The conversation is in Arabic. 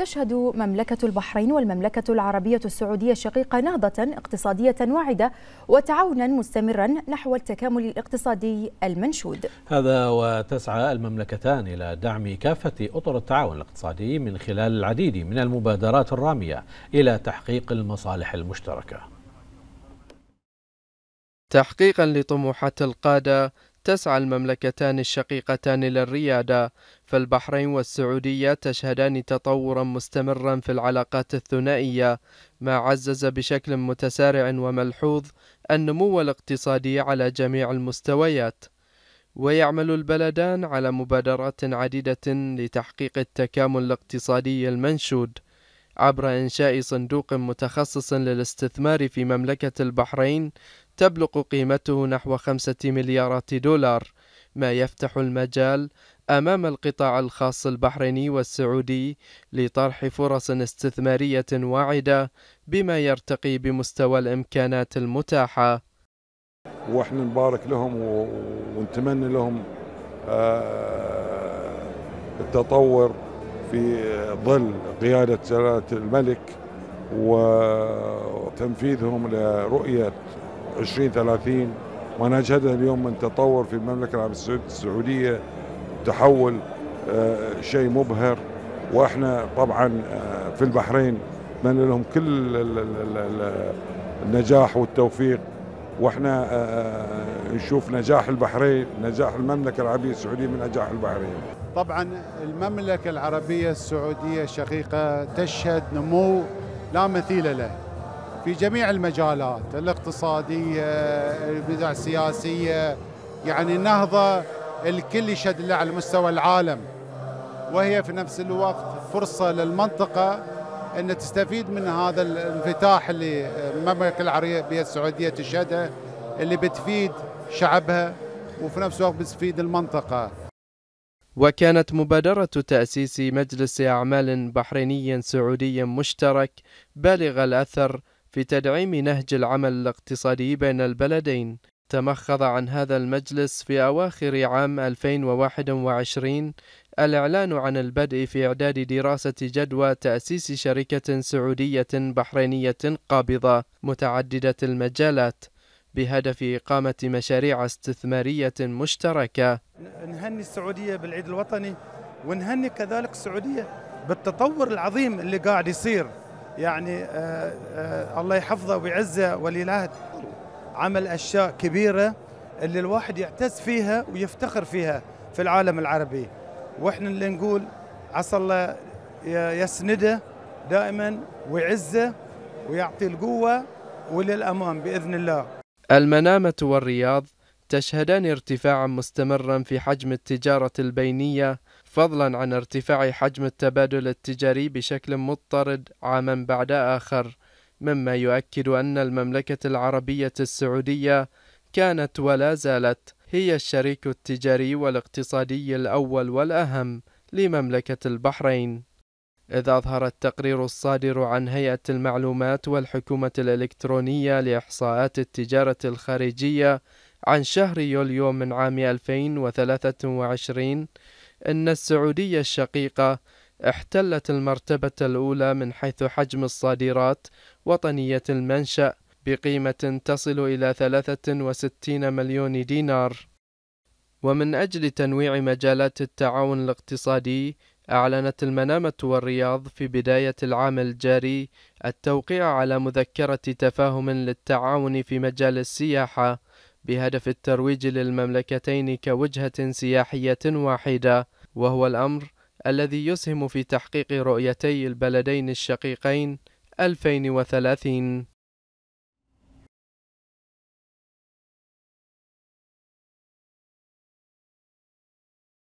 تشهد مملكة البحرين والمملكة العربية السعودية الشقيقة نهضة اقتصادية واعدة وتعاونا مستمرا نحو التكامل الاقتصادي المنشود. هذا وتسعى المملكتان إلى دعم كافة أطر التعاون الاقتصادي من خلال العديد من المبادرات الرامية إلى تحقيق المصالح المشتركة. تحقيقا لطموحات القادة تسعى المملكتان الشقيقتان للريادة فالبحرين والسعودية تشهدان تطورا مستمرا في العلاقات الثنائية ما عزز بشكل متسارع وملحوظ النمو الاقتصادي على جميع المستويات ويعمل البلدان على مبادرات عديدة لتحقيق التكامل الاقتصادي المنشود عبر إنشاء صندوق متخصص للاستثمار في مملكة البحرين تبلغ قيمته نحو خمسة مليارات دولار ما يفتح المجال أمام القطاع الخاص البحريني والسعودي لطرح فرص استثمارية واعدة بما يرتقي بمستوى الإمكانات المتاحة واحنا نبارك لهم ونتمنى لهم آه، التطور في ظل قيادة جلالة الملك وتنفيذهم لرؤية 2030 ونشهدها اليوم من تطور في المملكة العربية السعودية تحول آه، شيء مبهر واحنا طبعا آه، في البحرين نتمنى لهم كل النجاح والتوفيق واحنا آه، نشوف نجاح البحرين نجاح المملكة العربية السعودية من نجاح البحرين طبعا المملكة العربية السعودية شقيقة تشهد نمو لا مثيل له في جميع المجالات الاقتصادية البدع السياسية يعني النهضة الكل يشهد لها على مستوى العالم وهي في نفس الوقت فرصة للمنطقة أن تستفيد من هذا الانفتاح اللي المملكة العربية السعودية تشهده اللي بتفيد شعبها وفي نفس الوقت بتفيد المنطقة وكانت مبادرة تأسيس مجلس أعمال بحريني سعودي مشترك بالغ الأثر في تدعيم نهج العمل الاقتصادي بين البلدين تمخض عن هذا المجلس في أواخر عام 2021 الإعلان عن البدء في إعداد دراسة جدوى تأسيس شركة سعودية بحرينية قابضة متعددة المجالات بهدف إقامة مشاريع استثمارية مشتركة نهني السعودية بالعيد الوطني ونهني كذلك السعودية بالتطور العظيم اللي قاعد يصير يعني آه، آه، الله يحفظه ويعزه ولي العهد عمل اشياء كبيره اللي الواحد يعتز فيها ويفتخر فيها في العالم العربي واحنا اللي نقول عسى الله يسنده دائما ويعزه ويعطي القوه وللامام باذن الله المنامه والرياض تشهدان ارتفاعا مستمرا في حجم التجارة البينية فضلا عن ارتفاع حجم التبادل التجاري بشكل مضطرد عاما بعد آخر مما يؤكد أن المملكة العربية السعودية كانت ولا زالت هي الشريك التجاري والاقتصادي الأول والأهم لمملكة البحرين إذ أظهر التقرير الصادر عن هيئة المعلومات والحكومة الإلكترونية لإحصاءات التجارة الخارجية عن شهر يوليو من عام 2023 أن السعودية الشقيقة احتلت المرتبة الأولى من حيث حجم الصادرات وطنية المنشأ بقيمة تصل إلى 63 مليون دينار. ومن أجل تنويع مجالات التعاون الاقتصادي، أعلنت المنامة والرياض في بداية العام الجاري التوقيع على مذكرة تفاهم للتعاون في مجال السياحة بهدف الترويج للمملكتين كوجهة سياحية واحدة وهو الأمر الذي يسهم في تحقيق رؤيتي البلدين الشقيقين 2030